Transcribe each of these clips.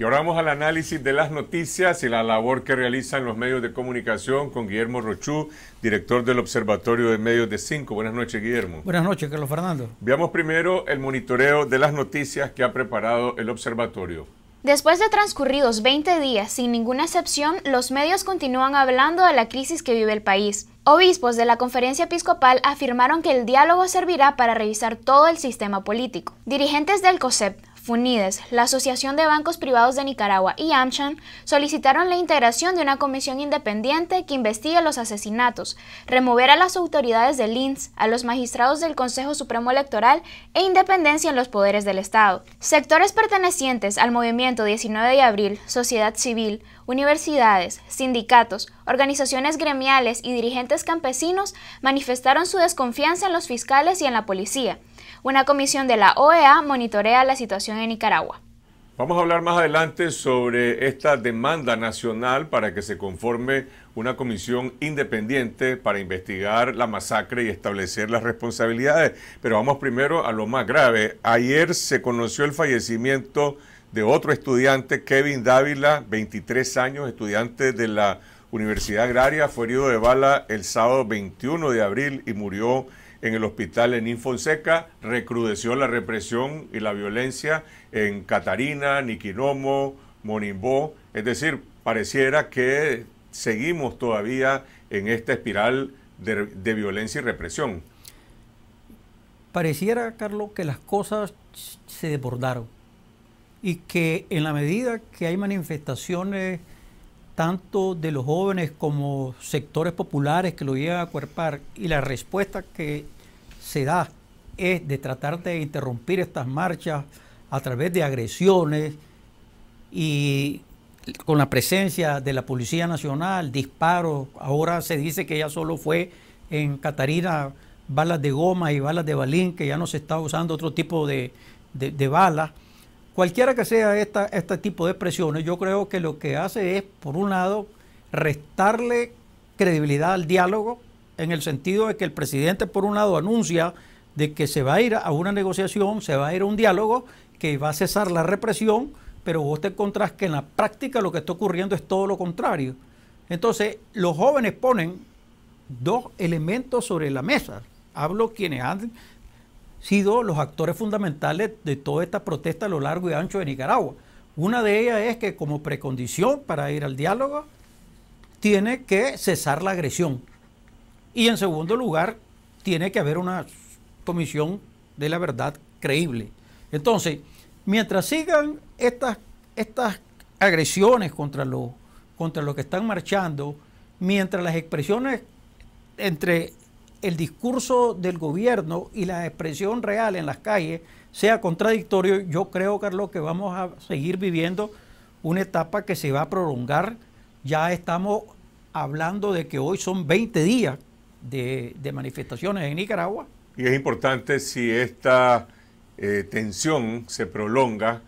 Y ahora vamos al análisis de las noticias y la labor que realizan los medios de comunicación con Guillermo Rochú, director del Observatorio de Medios de Cinco. Buenas noches, Guillermo. Buenas noches, Carlos Fernando. Veamos primero el monitoreo de las noticias que ha preparado el observatorio. Después de transcurridos 20 días sin ninguna excepción, los medios continúan hablando de la crisis que vive el país. Obispos de la conferencia episcopal afirmaron que el diálogo servirá para revisar todo el sistema político. Dirigentes del COSEP FUNIDES, la Asociación de Bancos Privados de Nicaragua y Amchan solicitaron la integración de una comisión independiente que investigue los asesinatos, remover a las autoridades del INS, a los magistrados del Consejo Supremo Electoral e independencia en los poderes del Estado. Sectores pertenecientes al movimiento 19 de abril, sociedad civil, universidades, sindicatos, organizaciones gremiales y dirigentes campesinos manifestaron su desconfianza en los fiscales y en la policía una comisión de la OEA monitorea la situación en Nicaragua. Vamos a hablar más adelante sobre esta demanda nacional para que se conforme una comisión independiente para investigar la masacre y establecer las responsabilidades. Pero vamos primero a lo más grave. Ayer se conoció el fallecimiento de otro estudiante, Kevin Dávila, 23 años, estudiante de la Universidad Agraria, fue herido de bala el sábado 21 de abril y murió en el hospital en Infonseca, recrudeció la represión y la violencia en Catarina, Niquinomo, Monimbó, es decir, pareciera que seguimos todavía en esta espiral de, de violencia y represión. Pareciera, Carlos, que las cosas se desbordaron y que en la medida que hay manifestaciones tanto de los jóvenes como sectores populares que lo llegan a cuerpar y la respuesta que se da es de tratar de interrumpir estas marchas a través de agresiones y con la presencia de la Policía Nacional, disparos, ahora se dice que ya solo fue en Catarina balas de goma y balas de balín, que ya no se está usando otro tipo de, de, de balas. Cualquiera que sea este tipo de expresiones, yo creo que lo que hace es, por un lado, restarle credibilidad al diálogo, en el sentido de que el presidente, por un lado, anuncia de que se va a ir a una negociación, se va a ir a un diálogo, que va a cesar la represión, pero vos te encontrás que en la práctica lo que está ocurriendo es todo lo contrario. Entonces, los jóvenes ponen dos elementos sobre la mesa. Hablo quienes han sido los actores fundamentales de toda esta protesta a lo largo y ancho de Nicaragua. Una de ellas es que como precondición para ir al diálogo tiene que cesar la agresión. Y en segundo lugar, tiene que haber una comisión de la verdad creíble. Entonces, mientras sigan estas, estas agresiones contra los, contra los que están marchando, mientras las expresiones entre el discurso del gobierno y la expresión real en las calles sea contradictorio, yo creo, Carlos, que vamos a seguir viviendo una etapa que se va a prolongar. Ya estamos hablando de que hoy son 20 días de, manifestaciones en Nicaragua. Y es importante si esta eh, tensión se prolonga,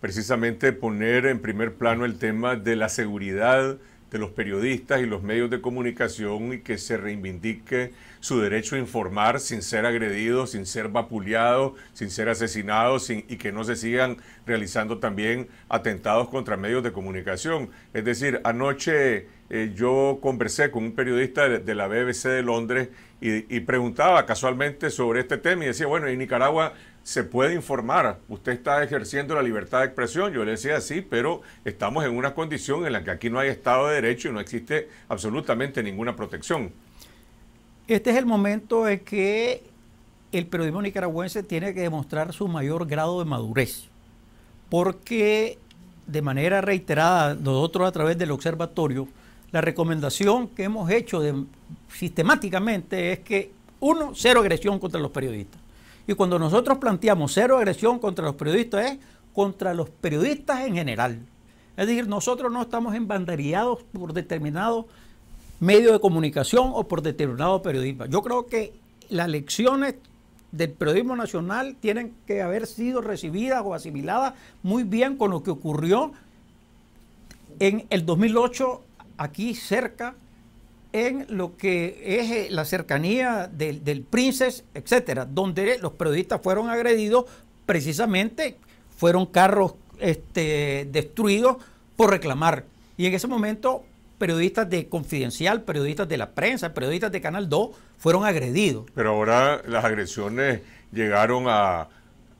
precisamente poner en primer plano el tema de la seguridad de los periodistas y los medios de comunicación y que se reivindique su derecho a informar sin ser agredidos, sin ser vapuleado, sin ser asesinados y que no se sigan realizando también atentados contra medios de comunicación. Es decir, anoche eh, yo conversé con un periodista de, la BBC de Londres y preguntaba casualmente sobre este tema y decía, bueno, en Nicaragua se puede informar. Usted está ejerciendo la libertad de expresión, yo le decía así, pero estamos en una condición en la que aquí no hay Estado de Derecho y no existe absolutamente ninguna protección. Este es el momento en que el periodismo nicaragüense tiene que demostrar su mayor grado de madurez, porque de manera reiterada, nosotros a través del observatorio, la recomendación que hemos hecho de, sistemáticamente es que, uno, cero agresión contra los periodistas. Y cuando nosotros planteamos cero agresión contra los periodistas es contra los periodistas en general. Es decir, nosotros no estamos enbandariados por determinado medio de comunicación o por determinado periodismo. Yo creo que las lecciones del periodismo nacional tienen que haber sido recibidas o asimiladas muy bien con lo que ocurrió en el 2008 aquí cerca en lo que es eh, la cercanía del, del Princess, etcétera, donde los periodistas fueron agredidos precisamente, fueron carros este, destruidos por reclamar. Y en ese momento, periodistas de Confidencial, periodistas de la prensa, periodistas de Canal 2 fueron agredidos. Pero ahora las agresiones llegaron a,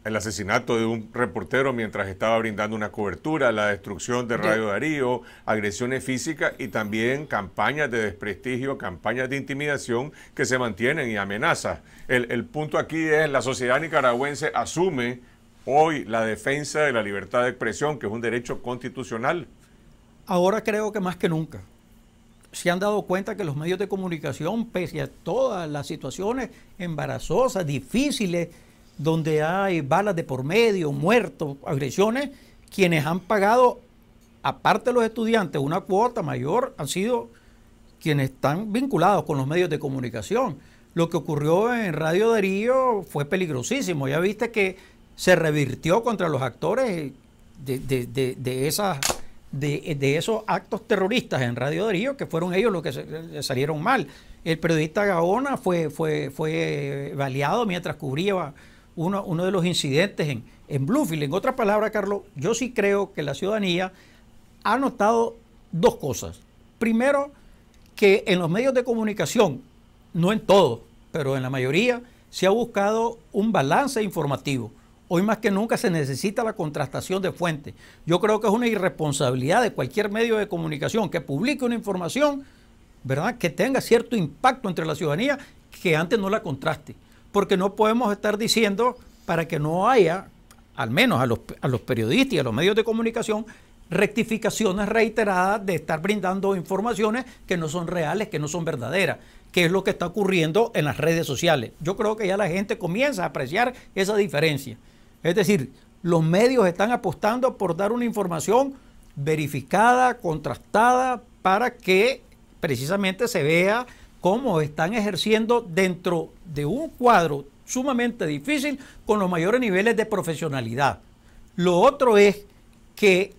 el asesinato de un reportero mientras estaba brindando una cobertura, la destrucción de Radio Darío, agresiones físicas y también campañas de desprestigio, campañas de intimidación que se mantienen y amenazas. El, el punto aquí es la sociedad nicaragüense asume hoy la defensa de la libertad de expresión, que es un derecho constitucional. Ahora creo que más que nunca se han dado cuenta que los medios de comunicación, pese a todas las situaciones embarazosas, difíciles, donde hay balas de por medio, muertos, agresiones, quienes han pagado, aparte de los estudiantes, una cuota mayor han sido quienes están vinculados con los medios de comunicación. Lo que ocurrió en Radio Darío fue peligrosísimo. Ya viste que se revirtió contra los actores de, esas de, esos actos terroristas en Radio Darío, que fueron ellos los que salieron mal. El periodista Gaona fue, fue, fue baleado mientras cubría uno, de los incidentes en, en Bluefield. En otras palabras, Carlos, yo sí creo que la ciudadanía ha notado dos cosas. Primero, que en los medios de comunicación, no en todos, pero en la mayoría, se ha buscado un balance informativo. Hoy más que nunca se necesita la contrastación de fuentes. Yo creo que es una irresponsabilidad de cualquier medio de comunicación que publique una información, ¿verdad?, que tenga cierto impacto entre la ciudadanía que antes no la contraste porque no podemos estar diciendo para que no haya, al menos a los, periodistas y a los medios de comunicación, rectificaciones reiteradas de estar brindando informaciones que no son reales, que no son verdaderas, que es lo que está ocurriendo en las redes sociales. Yo creo que ya la gente comienza a apreciar esa diferencia. Es decir, los medios están apostando por dar una información verificada, contrastada, para que precisamente se vea cómo están ejerciendo dentro de un cuadro sumamente difícil con los mayores niveles de profesionalidad. Lo otro es que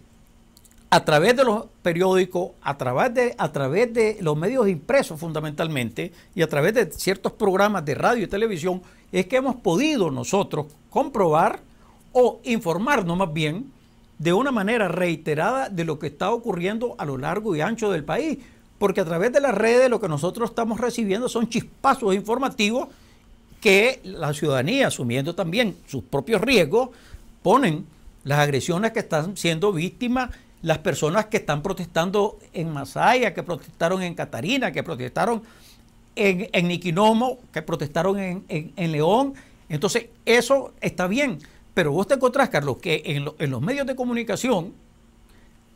a través de los periódicos, a través de, a través de los medios impresos fundamentalmente y a través de ciertos programas de radio y televisión, es que hemos podido nosotros comprobar o informarnos más bien de una manera reiterada de lo que está ocurriendo a lo largo y ancho del país porque a través de las redes lo que nosotros estamos recibiendo son chispazos informativos que la ciudadanía, asumiendo también sus propios riesgos, ponen las agresiones que están siendo víctimas las personas que están protestando en Masaya, que protestaron en Catarina, que protestaron en, Niquinomo, que protestaron en, León. Entonces, eso está bien. Pero vos te encontrás, Carlos, que en, en los medios de comunicación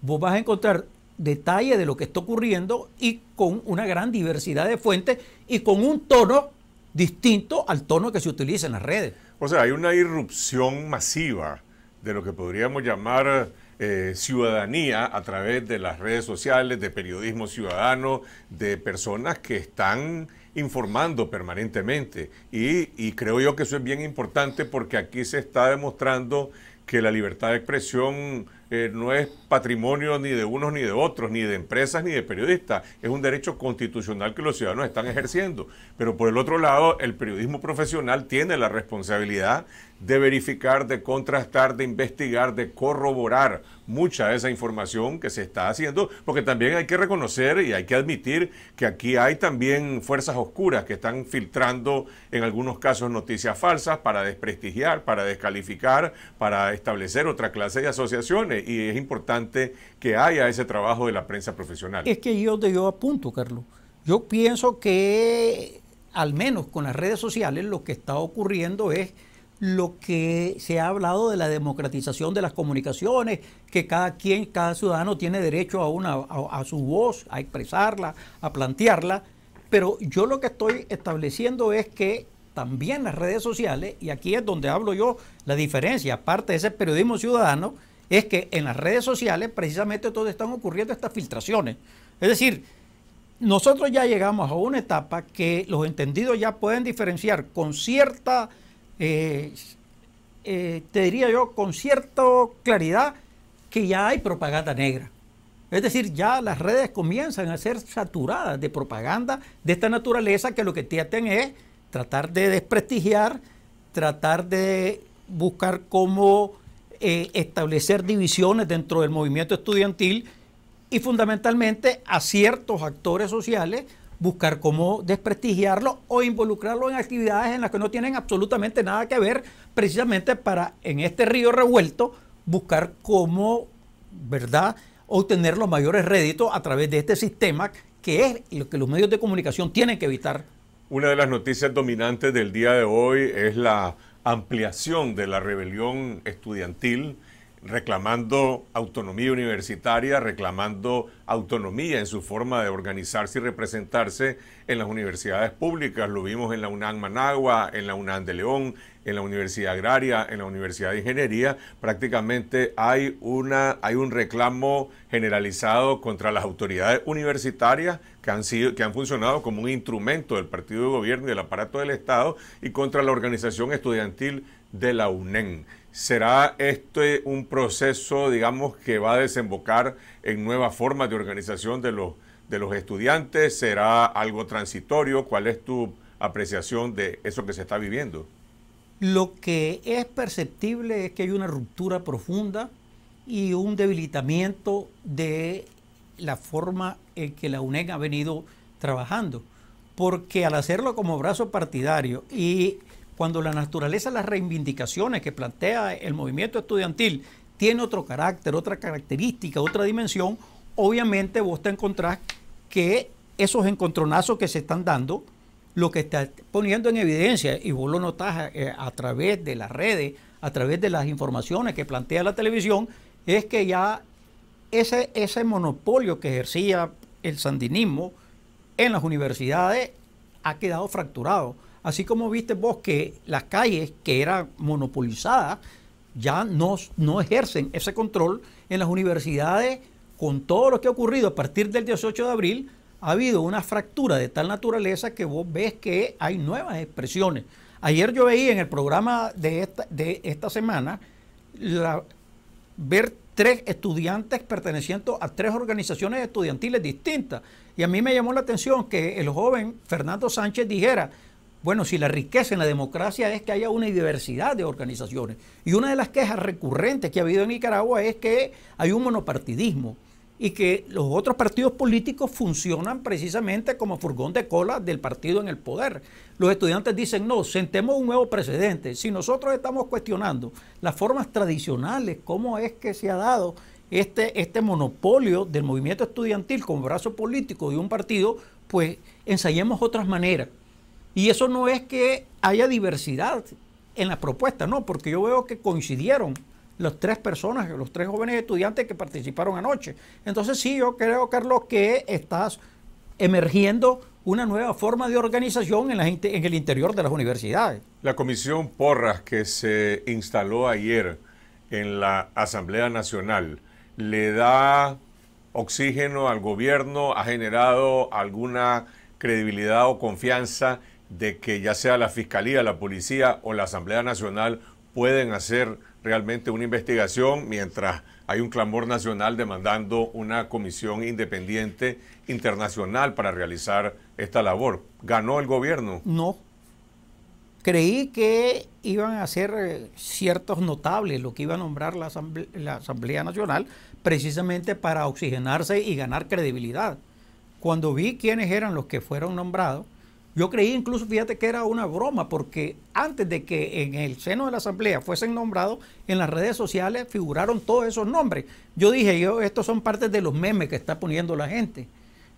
vos vas a encontrar detalle de lo que está ocurriendo y con una gran diversidad de fuentes y con un tono distinto al tono que se utiliza en las redes. O sea, hay una irrupción masiva de lo que podríamos llamar eh, ciudadanía a través de las redes sociales, de periodismo ciudadano, de personas que están informando permanentemente. y creo yo que eso es bien importante porque aquí se está demostrando que la libertad de expresión no es patrimonio ni de unos ni de otros, ni de empresas ni de periodistas. Es un derecho constitucional que los ciudadanos están ejerciendo. Pero por el otro lado, el periodismo profesional tiene la responsabilidad de verificar, de contrastar, de investigar, de corroborar mucha de esa información que se está haciendo, porque también hay que reconocer y hay que admitir que aquí hay también fuerzas oscuras que están filtrando en algunos casos noticias falsas para desprestigiar, para descalificar, para establecer otra clase de asociaciones y es importante que haya ese trabajo de la prensa profesional. Es que yo te yo apunto, Carlos. Yo pienso que al menos con las redes sociales lo que está ocurriendo es lo que se ha hablado de la democratización de las comunicaciones, que cada quien, cada ciudadano tiene derecho a, una, a, a su voz, a expresarla, a plantearla, pero yo lo que estoy estableciendo es que también las redes sociales, y aquí es donde hablo yo la diferencia, aparte de ese periodismo ciudadano, es que en las redes sociales precisamente todo están ocurriendo estas filtraciones. Es decir, nosotros ya llegamos a una etapa que los entendidos ya pueden diferenciar con cierta, eh, eh, te diría yo, con cierta claridad que ya hay propaganda negra. Es decir, ya las redes comienzan a ser saturadas de propaganda de esta naturaleza que lo que tienen es tratar de desprestigiar, tratar de buscar cómo eh, establecer divisiones dentro del movimiento estudiantil y fundamentalmente a ciertos actores sociales buscar cómo desprestigiarlo o involucrarlo en actividades en las que no tienen absolutamente nada que ver, precisamente para en este río revuelto buscar cómo, ¿verdad?, obtener los mayores réditos a través de este sistema que es lo que los medios de comunicación tienen que evitar. Una de las noticias dominantes del día de hoy es la ampliación de la rebelión estudiantil reclamando autonomía universitaria, reclamando autonomía en su forma de organizarse y representarse en las universidades públicas. Lo vimos en la UNAM Managua, en la UNAM de León, en la Universidad Agraria, en la Universidad de Ingeniería. Prácticamente hay, una, hay un reclamo generalizado contra las autoridades universitarias que han, que han funcionado como un instrumento del partido de gobierno y del aparato del Estado y contra la organización estudiantil de la UNEN. ¿Será este un proceso, digamos, que va a desembocar en nuevas formas de organización de los, de los estudiantes? ¿Será algo transitorio? ¿Cuál es tu apreciación de eso que se está viviendo? Lo que es perceptible es que hay una ruptura profunda y un debilitamiento de la forma en que la UNED ha venido trabajando. Porque al hacerlo como brazo partidario y cuando la naturaleza las reivindicaciones que plantea el movimiento estudiantil tiene otro carácter, otra característica, otra dimensión, obviamente vos te encontrás que esos encontronazos que se están dando, lo que está poniendo en evidencia, y vos lo notás eh, a, través de las redes, a través de las informaciones que plantea la televisión, es que ya ese, ese monopolio que ejercía el sandinismo en las universidades ha quedado fracturado. Así como viste vos que las calles que eran monopolizadas ya no, no ejercen ese control en las universidades, con todo lo que ha ocurrido a partir del 18 de abril, ha habido una fractura de tal naturaleza que vos ves que hay nuevas expresiones. Ayer yo veía en el programa de esta, de esta semana ver tres estudiantes pertenecientes a tres organizaciones estudiantiles distintas. Y a mí me llamó la atención que el joven Fernando Sánchez dijera, bueno, si la riqueza en la democracia es que haya una diversidad de organizaciones. Y una de las quejas recurrentes que ha habido en Nicaragua es que hay un monopartidismo y que los otros partidos políticos funcionan precisamente como furgón de cola del partido en el poder. Los estudiantes dicen, no, sentemos un nuevo precedente. Si nosotros estamos cuestionando las formas tradicionales, cómo es que se ha dado este, este monopolio del movimiento estudiantil con brazo político de un partido, pues ensayemos otras maneras. Y eso no es que haya diversidad en la propuesta, no, porque yo veo que coincidieron las tres personas, los tres jóvenes estudiantes que participaron anoche. Entonces sí, yo creo, Carlos, que estás emergiendo una nueva forma de organización en, la, en el interior de las universidades. La comisión Porras que se instaló ayer en la Asamblea Nacional le da oxígeno al gobierno, ha generado alguna credibilidad o confianza de que ya sea la Fiscalía, la Policía o la Asamblea Nacional pueden hacer realmente una investigación mientras hay un clamor nacional demandando una comisión independiente internacional para realizar esta labor. ¿Ganó el gobierno? No. Creí que iban a ser eh, ciertos notables lo que iba a nombrar la Asamblea, la Asamblea Nacional precisamente para oxigenarse y ganar credibilidad. Cuando vi quiénes eran los que fueron nombrados, yo creí incluso, fíjate que era una broma, porque antes de que en el seno de la Asamblea fuesen nombrados, en las redes sociales figuraron todos esos nombres. Yo dije, yo, estos son partes de los memes que está poniendo la gente.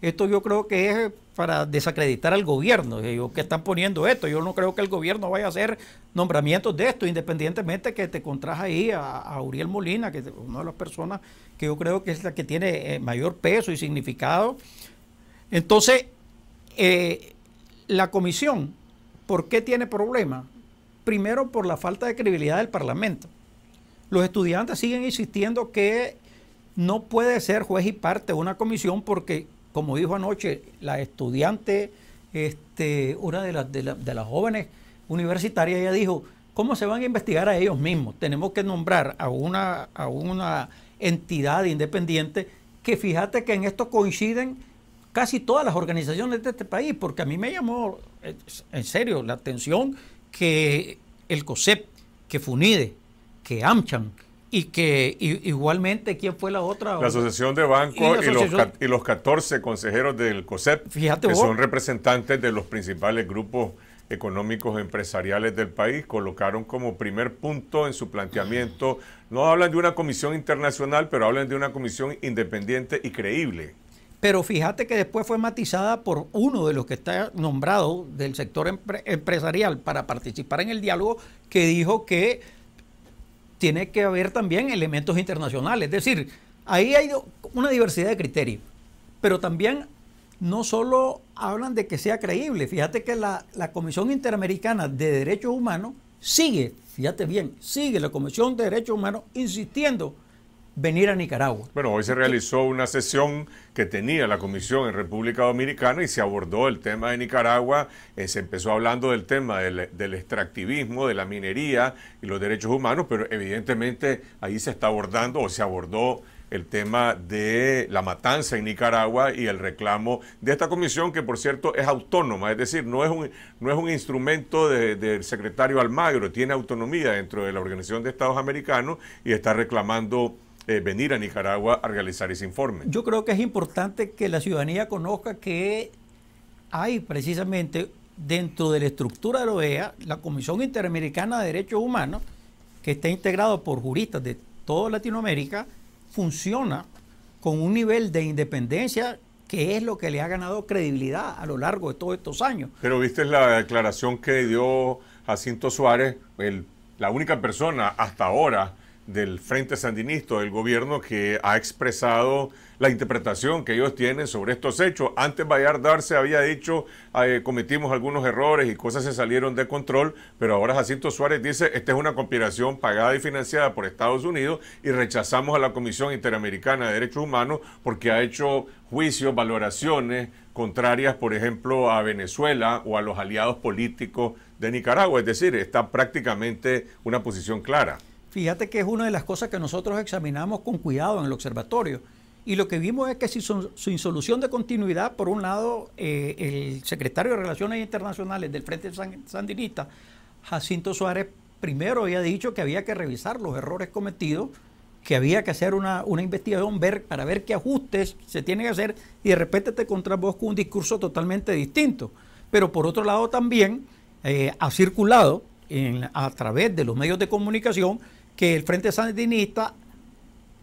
Esto yo creo que es para desacreditar al gobierno. Yo, ¿Qué están poniendo esto? Yo no creo que el gobierno vaya a hacer nombramientos de esto, independientemente que te contraja ahí a, Uriel Molina, que es una de las personas que yo creo que es la que tiene eh, mayor peso y significado. Entonces, eh, la comisión, ¿por qué tiene problemas? Primero, por la falta de credibilidad del Parlamento. Los estudiantes siguen insistiendo que no puede ser juez y parte de una comisión porque, como dijo anoche la estudiante, este, una de, las jóvenes universitarias, ella dijo, ¿cómo se van a investigar a ellos mismos? Tenemos que nombrar a una, a una entidad independiente que fíjate que en esto coinciden casi todas las organizaciones de este país, porque a mí me llamó eh, en serio la atención que el COSEP, que FUNIDE, que AMCHAN, y que igualmente, ¿quién fue la otra? La Asociación de Bancos y, los, y los 14 consejeros del COSEP, que son representantes de los principales grupos económicos empresariales del país colocaron como primer punto en su planteamiento, no hablan de una comisión internacional, pero hablan de una comisión independiente y creíble. Pero fíjate que después fue matizada por uno de los que está nombrado del sector empresarial para participar en el diálogo, que dijo que tiene que haber también elementos internacionales. Es decir, ahí hay una diversidad de criterios, pero también no solo hablan de que sea creíble, fíjate que la, la, Comisión Interamericana de Derechos Humanos sigue, fíjate bien, sigue la Comisión de Derechos Humanos insistiendo venir a Nicaragua. Bueno, hoy se realizó una sesión que tenía la Comisión en República Dominicana y se abordó el tema de Nicaragua. Eh, se empezó hablando del tema del, extractivismo, de la minería y los derechos humanos, pero evidentemente ahí se está abordando o se abordó el tema de la matanza en Nicaragua y el reclamo de esta comisión, que por cierto es autónoma, es decir, no es un, no es un instrumento del secretario Almagro, tiene autonomía dentro de la Organización de Estados Americanos y está reclamando eh, venir a Nicaragua a realizar ese informe. Yo creo que es importante que la ciudadanía conozca que hay precisamente dentro de la estructura de la e OEA, la Comisión Interamericana de Derechos Humanos, que está integrada por juristas de toda Latinoamérica, funciona con un nivel de independencia que es lo que le ha ganado credibilidad a lo largo de todos estos años. Pero viste la declaración que dio Jacinto Suárez, el, la única persona hasta ahora del Frente Sandinista, del gobierno que ha expresado la interpretación que ellos tienen sobre estos hechos. Antes Bayard se había dicho, eh, cometimos algunos errores y cosas se salieron de control, pero ahora Jacinto Suárez dice, esta es una conspiración pagada y financiada por Estados Unidos y rechazamos a la Comisión Interamericana de Derechos Humanos porque ha hecho juicios, valoraciones contrarias, por ejemplo, a Venezuela o a los aliados políticos de Nicaragua. Es decir, está prácticamente una posición clara. Fíjate que es una de las cosas que nosotros examinamos con cuidado en el observatorio. Y lo que vimos es que si su, insolución de continuidad, por un lado, eh, el secretario de Relaciones Internacionales del Frente Sandinista, Jacinto Suárez, primero había dicho que había que revisar los errores cometidos, que había que hacer una, investigación ver, para ver qué ajustes se tienen que hacer, y de repente te encontramos con un discurso totalmente distinto. Pero por otro lado también eh, ha circulado a través de los medios de comunicación que el Frente Sandinista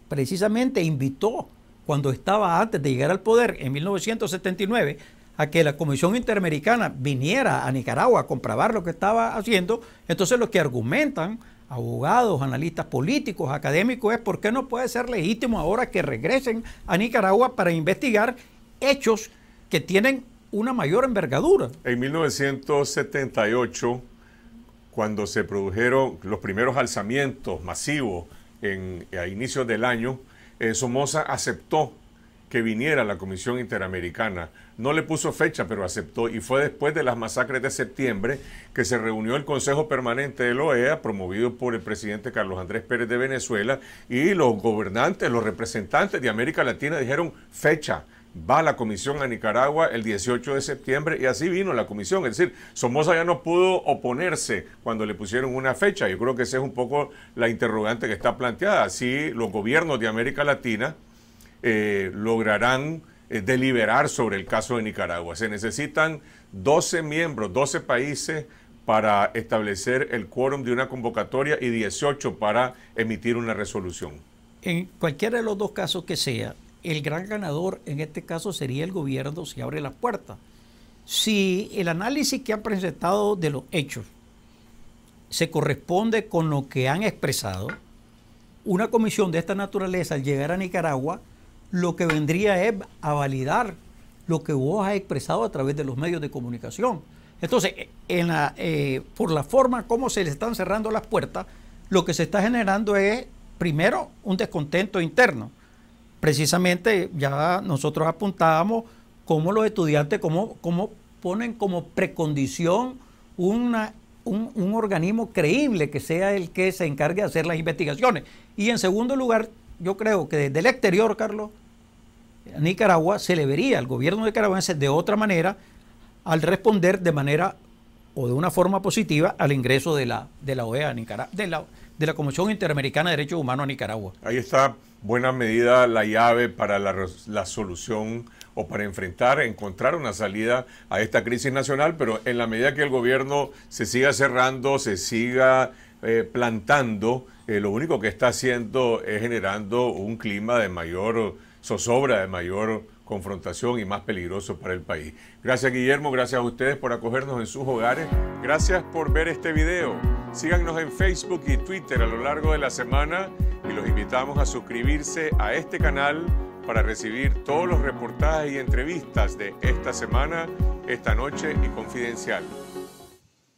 precisamente invitó cuando estaba antes de llegar al poder en 1979 a que la Comisión Interamericana viniera a Nicaragua a comprobar lo que estaba haciendo, entonces lo que argumentan, abogados, analistas políticos, académicos, es por qué no puede ser legítimo ahora que regresen a Nicaragua para investigar hechos que tienen una mayor envergadura. En 1978 cuando se produjeron los primeros alzamientos masivos a inicios del año, eh, Somoza aceptó que viniera la Comisión Interamericana. No le puso fecha, pero aceptó. Y fue después de las masacres de septiembre que se reunió el Consejo Permanente de la OEA, promovido por el presidente Carlos Andrés Pérez de Venezuela, y los gobernantes, los representantes de América Latina dijeron fecha va la comisión a Nicaragua el 18 de septiembre y así vino la comisión. Es decir, Somoza ya no pudo oponerse cuando le pusieron una fecha. Yo creo que esa es un poco la interrogante que está planteada. Si los gobiernos de América Latina eh, lograrán eh, deliberar sobre el caso de Nicaragua. Se necesitan 12 miembros, 12 países para establecer el quórum de una convocatoria y 18 para emitir una resolución. En cualquiera de los dos casos que sea, el gran ganador en este caso sería el gobierno si abre las puertas. Si el análisis que han presentado de los hechos se corresponde con lo que han expresado, una comisión de esta naturaleza al llegar a Nicaragua lo que vendría es a validar lo que vos has expresado a través de los medios de comunicación. Entonces, eh, por la forma como se le están cerrando las puertas, lo que se está generando es, primero, un descontento interno precisamente ya nosotros apuntábamos cómo los estudiantes, cómo, ponen como precondición un, organismo creíble que sea el que se encargue de hacer las investigaciones. Y en segundo lugar, yo creo que desde el exterior, Carlos, a Nicaragua se le vería al gobierno nicaragüense de otra manera al responder de manera o de una forma positiva al ingreso de la, de la OEA a Nicaragua, de la Comisión Interamericana de Derechos Humanos a Nicaragua. Ahí está, buena medida, la llave para la, solución o para enfrentar, encontrar una salida a esta crisis nacional, pero en la medida que el gobierno se siga cerrando, se siga eh, plantando, eh, lo único que está haciendo es generando un clima de mayor zozobra, de mayor confrontación y más peligroso para el país. Gracias Guillermo, gracias a ustedes por acogernos en sus hogares. Gracias por ver este video. Síganos en Facebook y Twitter a lo largo de la semana y los invitamos a suscribirse a este canal para recibir todos los reportajes y entrevistas de esta semana, esta noche y confidencial.